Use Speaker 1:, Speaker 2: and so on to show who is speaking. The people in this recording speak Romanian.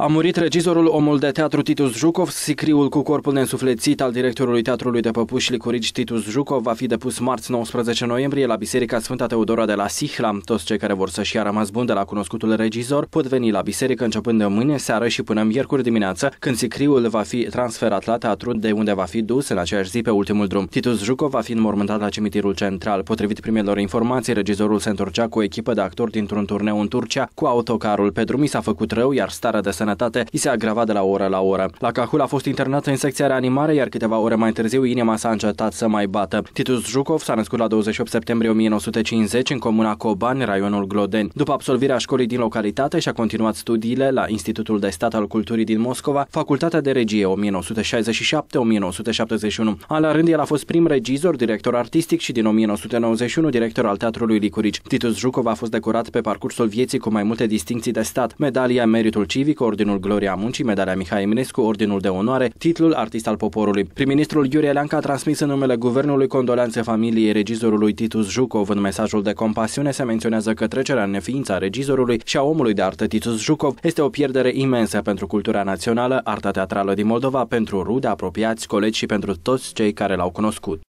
Speaker 1: A murit regizorul omul de teatru Titus Jucov, sicriul cu corpul neînsuflețit al directorului teatrului de păpuși Licurici Titus Jucov va fi depus marți 19 noiembrie la Biserica Sfânta Teodora de la Sihlam. Toți cei care vor să-și ia rămas bun de la cunoscutul regizor pot veni la biserică începând de mâine seară și până miercuri dimineață, când sicriul va fi transferat la teatru de unde va fi dus în aceeași zi pe ultimul drum. Titus Jucov va fi înmormântat la cimitirul central. Potrivit primelor informații, regizorul se întorcea cu o echipă de actori dintr-un turneu în Turcia cu autocarul. Pe drum i s-a făcut rău, iar starea de sănătate sănătate i se agrava de la oră la oră. La Cahul a fost internat în secția reanimare, iar câteva ore mai târziu inima s-a încetat să mai bată. Titus Jucov s-a născut la 28 septembrie 1950 în comuna Coban, raionul Glodeni. După absolvirea școlii din localitate și-a continuat studiile la Institutul de Stat al Culturii din Moscova, Facultatea de Regie 1967-1971. Al la rând, el a fost prim regizor, director artistic și din 1991 director al Teatrului Licurici. Titus Jucov a fost decorat pe parcursul vieții cu mai multe distinții de stat, medalia Meritul Civic, Ordinul Gloria Muncii, medalia Mihai Eminescu, Ordinul de Onoare, titlul Artist al Poporului. Prim-ministrul Iurie Leanca a transmis în numele guvernului condolențe familiei regizorului Titus Jucov. În mesajul de compasiune se menționează că trecerea în neființa regizorului și a omului de artă Titus Jucov este o pierdere imensă pentru cultura națională, arta teatrală din Moldova, pentru rude, apropiați, colegi și pentru toți cei care l-au cunoscut.